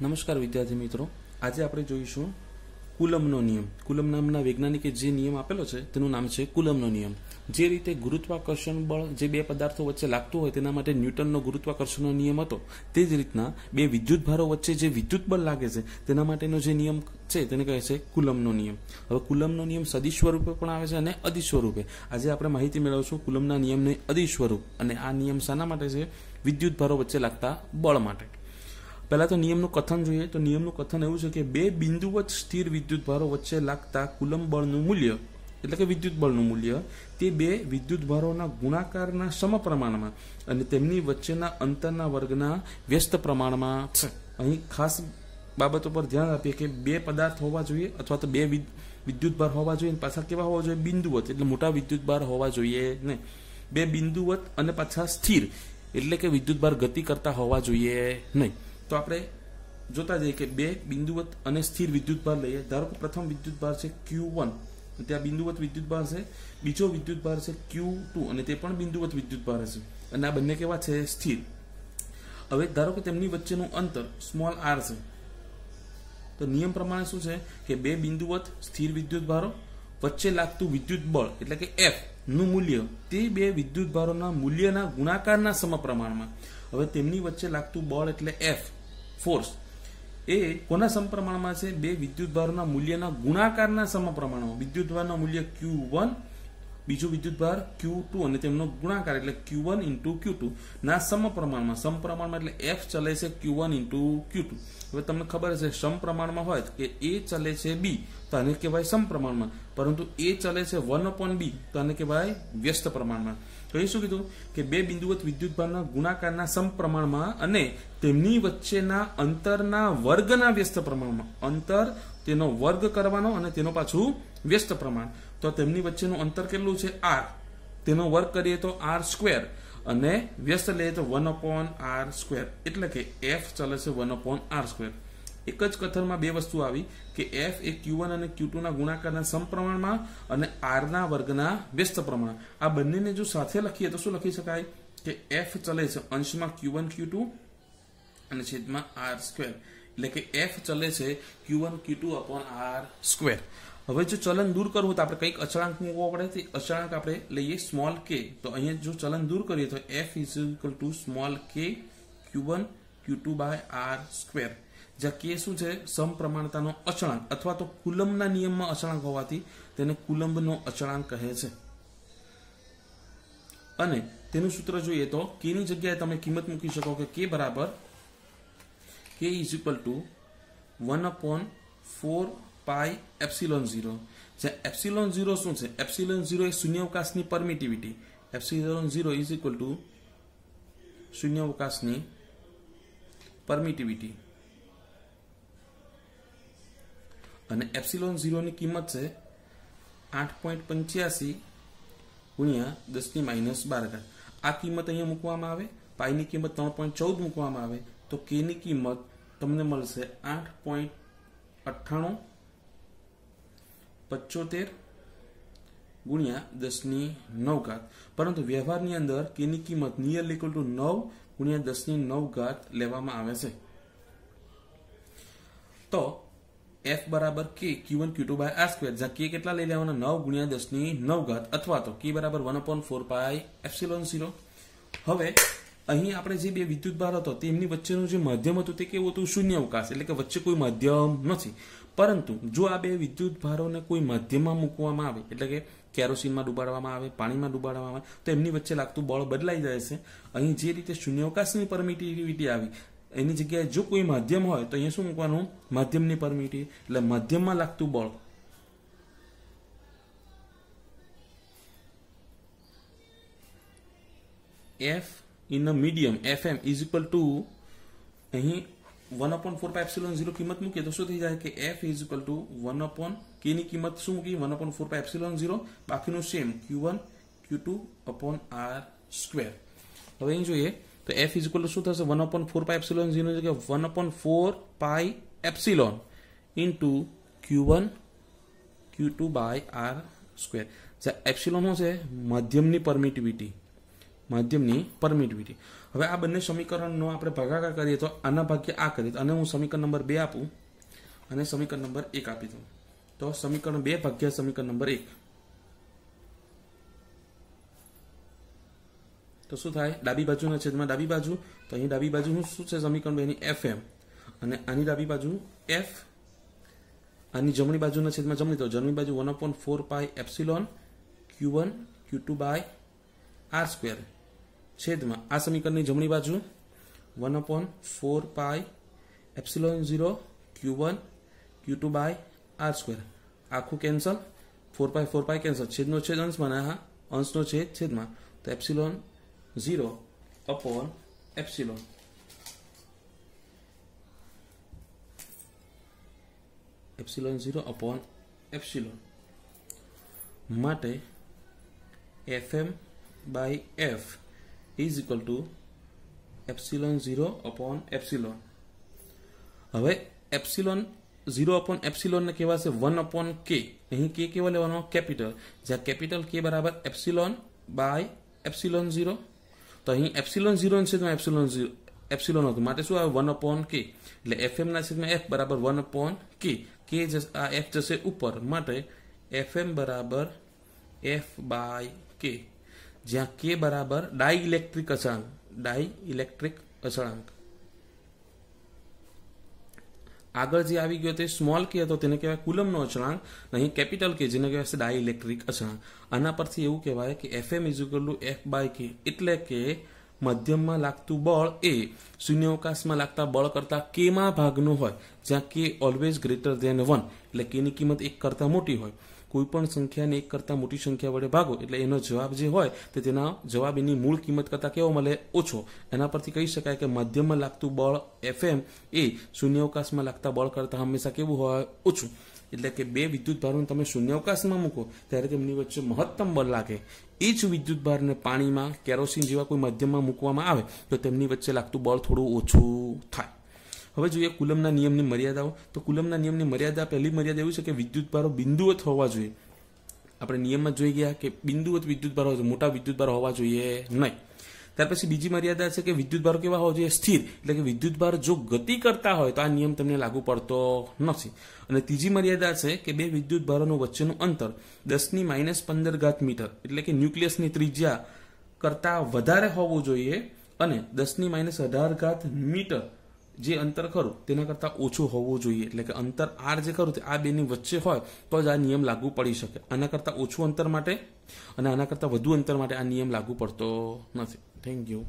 નમસ્કાર વિદ્યાર્થી મિત્રો આજે આપણે જોઈશું કુલમનો નિયમ કુલમ નામના વૈજ્ઞાનિકે જે નિયમ આપેલો છે તેનું નામ છે કુલમનો નિયમ જે રીતે ગુરુત્વાકર્ષણ બળ જે બે પદાર્થો વચ્ચે લાગતું હોય તેના માટે ન્યૂટનનો ગુરુત્વાકર્ષણનો નિયમ હતો તે જ રીતના બે વિદ્યુત ભારો વચ્ચે જે વિદ્યુત બળ લાગે છે તેના માટેનો જે નિયમ છે તેને કહે છે કુલમનો નિયમ હવે કુલમનો નિયમ સદિશ સ્વરૂપે પણ આવે છે અને અદિ સ્વરૂપે આજે આપણે માહિતી મેળવશું કુલમના નિયમને અદિ સ્વરૂપ અને આ નિયમ શાના માટે છે વિદ્યુત ભારો વચ્ચે લાગતા બળ માટે પહેલાં તો નિયમનું કથન જોઈએ તો નિયમનું કથન એવું છે કે બે બિંદુવત સ્થિર વિદ્યુત ભારો વચ્ચે લાગતા કુલમ બળનું મૂલ્ય એટલે કે વિદ્યુત બળનું મૂલ્ય તે બે વિદ્યુત ભારોના ગુણાકારના સમ પ્રમાણમાં અને તેમની વચ્ચેના અંતરના વર્ગના વ્યસ્ત પ્રમાણમાં છે અહીં ખાસ બાબતો પર ધ્યાન આપીએ કે બે પદાર્થ હોવા જોઈએ અથવા તો બે વિદ્યુત ભાર હોવા જોઈએ પાછા કેવા હોવા જોઈએ બિંદુવત એટલે મોટા વિદ્યુત ભાર હોવા જોઈએ ને બે બિંદુવત અને પાછા સ્થિર એટલે કે વિદ્યુત ભાર ગતિ કરતા હોવા જોઈએ નહીં તો આપણે જોતા જઈએ કે બે બિંદુવત અને સ્થિર વિદ્યુતભાર લઈએ ધારો કે પ્રથમ વિદ્યુતભાર છે ક્યુ વન ત્યાં બિંદુવત વિદ્યુતભાર છે બીજો વિદ્યુતભાર છે ક્યુ ટુ અને તે પણ બિંદુવત વિદ્યુતભાર હશે અને આ બંને કેવા છે સ્થિર હવે ધારો કે તેમની વચ્ચેનું અંતર સ્મોલ આર છે તો નિયમ પ્રમાણે શું છે કે બે બિંદુવત સ્થિર વિદ્યુતભારો વચ્ચે લાગતું વિદ્યુત બળ એટલે કે એફ નું મૂલ્ય તે બે વિદ્યુતભારોના મૂલ્યના ગુણાકારના સમપ્રમાણમાં હવે તેમની વચ્ચે લાગતું બળ એટલે એફ ફોર્સ એ કોના સમપ્રમાણમાં છે બે વિદ્યુતભારના મૂલ્યના ગુણાકારના સમપ્રમાણમાં વિદ્યુતભારના મૂલ્ય ક્યુ વન બીજું વિદ્યુતભાર ક્યુ ટુ અને તેમનો ગુણાકાર એટલે Q one into Q two ના સમપ્રમાણમાં સમપ્રમાણમાં એટલે એફ ચલે છે Q one into Q two હવે તમને ખબર છે સમપ્રમાણમાં હોય કે એ ચલે છે બી તો આને કહેવાય સમપ્રમાણમાં પરંતુ એ ચલે છે વન અપોન બી તો આને કહેવાય વ્યસ્ત પ્રમાણમાં કહી શું કીધું કે બે બિંદુવત વિદ્યુતભારના ગુણાકારના સમપ્રમાણમાં અને તેમની વચ્ચેના અંતરના વર્ગના વ્યસ્ત પ્રમાણમાં અંતર તેનો વર્ગ કરવાનો અને તેનો પાછું વ્યસ્ત પ્રમાણ તો તેમની વચ્ચેનું અંતર કેટલું છે આર તેનો વર્ગ કરીએ તો આર સ્ક્વેર અને વ્યસ્ત લઈએ તો વન અપોન આર સ્ક્વેર એટલે કે એફ ચાલે છે વન અપોન આર સ્ક્વેર એક જ કથનમાં બે વસ્તુ આવી કે એફ એ ક્યુ વન અને ક્યુ ટુના ગુણાકારના સમપ્રમાણમાં અને આરના વર્ગના વ્યસ્ત પ્રમાણ આ બંનેને જો સાથે લખીએ તો શું લખી શકાય કે એફ ચલે છે અંશમાં ક્યુ વન ક્યુ ટુ અને છેદમાં આર સ્ક્વેર એટલે કે એફ ચલે છે ક્યુ વન ક્યુ ટુ અપોન આર સ્ક્વેર હવે જો ચલન દૂર કરવું તો આપણે કંઈક અચળાંક મૂકવો પડે તે અચળાંક આપણે લઈએ સ્મોલ કે તો અહીંયા જો ચલન દૂર કરીએ તો F is equal to small K Q one Q two by R square જ્યાં કે શું છે સમપ્રમાણતાનો અચળાંક અથવા તો કુલમના નિયમમાં અચળાંક હોવાથી તેને કુલંબનો અચળાંક કહે છે અને તેનું સૂત્ર જોઈએ તો કેની જગ્યાએ તમે કિંમત મૂકી શકો કે કે બરાબર k is equal to one upon four pi epsilon zero જ્યાં એપ્સિલોન ઝીરો શું છે એપ્સિલોન ઝીરો એ શૂન્યવકાશની permittivity epsilon zero is equal to શૂન્યવકાશની પરમિટિવિટી અને એપ્સિલોન ઝીરોની કિંમત છે આઠ પોઈન્ટ પંચ્યાસી ગુણ્યા દસની માઇનસ બાર આ કિંમત અહીંયા મૂકવામાં આવે પાઈની કિંમત ત્રણ પોઈન્ટ ચૌદ મૂકવામાં આવે તો કેની કિંમત તમને મળશે આઠ પોઈન્ટ અઠ્ઠાણું પચોતેર ગુણ્યા દસની નવ ઘાત પરંતુ વ્યવહારની અંદર કેની કિંમત નિયર ઇક્વલ ટુ નવ ગુણ્યા દસની નવ ઘાત લેવામાં આવે છે તો એફ બરાબર k Q one Q two by R square જ્યાં કે કેટલા લઈ લેવાના નવ ગુણ્યા દસની નવ ઘાત અથવા તો કે બરાબર one upon four pi epsilon zero હવે અહીં આપણે જે બે વિદ્યુતભાર હતો તેમની વચ્ચેનું જે માધ્યમ હતું તે કેવું હતું શૂન્ય અવકાશ એટલે કે વચ્ચે કોઈ માધ્યમ નથી પરંતુ જો આ બે વિદ્યુત ભારોને કોઈ માધ્યમમાં મૂકવામાં આવે એટલે કે કેરોસીનમાં ડુબાડવામાં આવે પાણીમાં ડુબાડવામાં આવે તો એમની વચ્ચે લાગતું બળ બદલાઈ જાય છે અહીં જે રીતે શૂન્યાવકાશની પરમિટિવિટી આવી એની જગ્યાએ જો કોઈ માધ્યમ હોય તો અહીંયા શું મૂકવાનું માધ્યમની પરમિટી એટલે માધ્યમમાં લાગતું બળ F in a medium F m is equal to અહીં one upon four pi zero કિંમત મૂકીએ તો શું થઈ જાય કે F is equal to one upon કેની કિંમત શું મૂકી one upon four pi epsilon zero બાકીનું સેમ ક્યુ વન ક્યુ ટુ અપોન આર સ્ક્વેર હવે અહીં જોઈએ તો એફ ઇઝ ઇક્વલ શું થશે one upon four pi epsilon zero જગ્યા one upon four pi epsilon into q one Q two by R square જ્યાં epsilon શું છે માધ્યમની પરમિટિવિટી માધ્યમની પરમિટવિટી હવે આ બંને સમીકરણનો આપણે ભાગાકાર કરીએ તો આના ભાગ્ય આ કરીએ અને હું સમીકરણ નંબર બે આપું અને સમીકરણ નંબર એક આપી દઉં તો સમીકરણ બે ભાગ્ય સમીકરણ નંબર એક તો શું થાય ડાબી બાજુના છેદમાં ડાબી બાજુ તો અહીં ડાબી બાજુ શું છે સમીકરણ એની એફ અને આની ડાબી બાજુ એફ આની જમણી બાજુના છેદમાં જમણી તો જમણી બાજુ one upon four pi epsilon q one Q two by R square છેદમાં આ સમીકરણની જમણી બાજુ one upon four pi epsilon zero q one Q two by R square આખું cancel four pi four pi cancel છેદનો છેદ અંશ અંશમાં આ અંશનો છેદ છેદમાં તો epsilon 0 upon epsilon. Epsilon zero upon epsilon માટે F m by F is equal to epsilon zero upon epsilon હવે એપ્સિલોન ઝીરો અપોન એપ્સિલોનને છે વન અપોન કે અહીં કે કેવો લેવાનો કેપિટલ જ્યાં કેપિટલ કે બરાબર એપ્સિલોન બાય એપ્સિલોન ઝીરો તો અહીં એપ્સિલોન ઝીરો છે તો એપ્સિલોન એપ્સિલોન હતું માટે શું આવે વન અપોન કે એટલે ના છેદમાં એફ બરાબર વન અપોન કે કે આ એફ જશે ઉપર માટે એફએમ બરાબર એફ બાય કે જ્યાં કે બરાબર ડાય ઇલેક્ટ્રિક અચળાંક ડાય ઇલેક્ટ્રિક અચળાંક આગળ જે આવી ગયો તે સ્મોલ કે હતો તેને કહેવાય કુલમનો અચળાંક અહીં કેપિટલ કે જેને કહેવાય છે ડાય ઇલેક્ટ્રિક અચળાંક આના પરથી એવું કહેવાય કે F m is equal F by k એટલે કે મધ્યમમાં લાગતું બળ એ શૂન્યાવકાશમાં લાગતા બળ કરતા કેમાં ભાગનું હોય જ્યાં કે ઓલવેઝ ગ્રેટર ધેન વન એટલે કે કેની કિંમત એક કરતાં મોટી હોય કોઈપણ સંખ્યાને એક કરતાં મોટી સંખ્યા વડે ભાગો એટલે એનો જવાબ જે હોય તે તેના જવાબ એની મૂળ કિંમત કરતાં કેવો મળે ઓછો એના પરથી કહી શકાય કે માધ્યમમાં લાગતું બળ એફએમ એ શૂન્યાવકાશમાં લાગતા બળ કરતાં હંમેશા કેવું હોય ઓછું એટલે કે બે વિદ્યુત ભારોને તમે શૂન્યાવકાશમાં મૂકો ત્યારે તેમની વચ્ચે મહત્તમ બળ લાગે એ જ વિદ્યુત ભારને પાણીમાં કેરોસીન જેવા કોઈ માધ્યમમાં મૂકવામાં આવે તો તેમની વચ્ચે લાગતું બળ થોડું ઓછું થાય હવે જોઈએ કુલમના નિયમની મર્યાદાઓ તો કુલમના નિયમની મર્યાદા પહેલી મર્યાદા એવું છે કે વિદ્યુત વિદ્યુતભારો બિંદુવત હોવા જોઈએ આપણે નિયમમાં જોઈ ગયા કે બિંદુવત વિદ્યુત હોવા જોઈએ મોટા વિદ્યુતભાર હોવા જોઈએ નહીં ત્યાર પછી બીજી મર્યાદા છે કે વિદ્યુત વિદ્યુતભાર કેવા હોવા જોઈએ સ્થિર એટલે કે વિદ્યુત ભાર જો ગતિ કરતા હોય તો આ નિયમ તમને લાગુ પડતો નથી અને ત્રીજી મર્યાદા છે કે બે વિદ્યુત વિદ્યુતભારોનું વચ્ચેનું અંતર દસની માઇનસ પંદર ઘાત મીટર એટલે કે ન્યુક્લિયસની ત્રિજ્યા કરતાં વધારે હોવું જોઈએ અને દસની માઇનસ અઢાર ઘાત મીટર જે અંતર ખરું તેના કરતાં ઓછું હોવું જોઈએ એટલે કે અંતર આર જે ખરું તે આ બેની વચ્ચે હોય તો જ આ નિયમ લાગુ પડી શકે આના કરતાં ઓછું અંતર માટે અને આના કરતાં વધુ અંતર માટે આ નિયમ લાગુ પડતો નથી થેન્ક યુ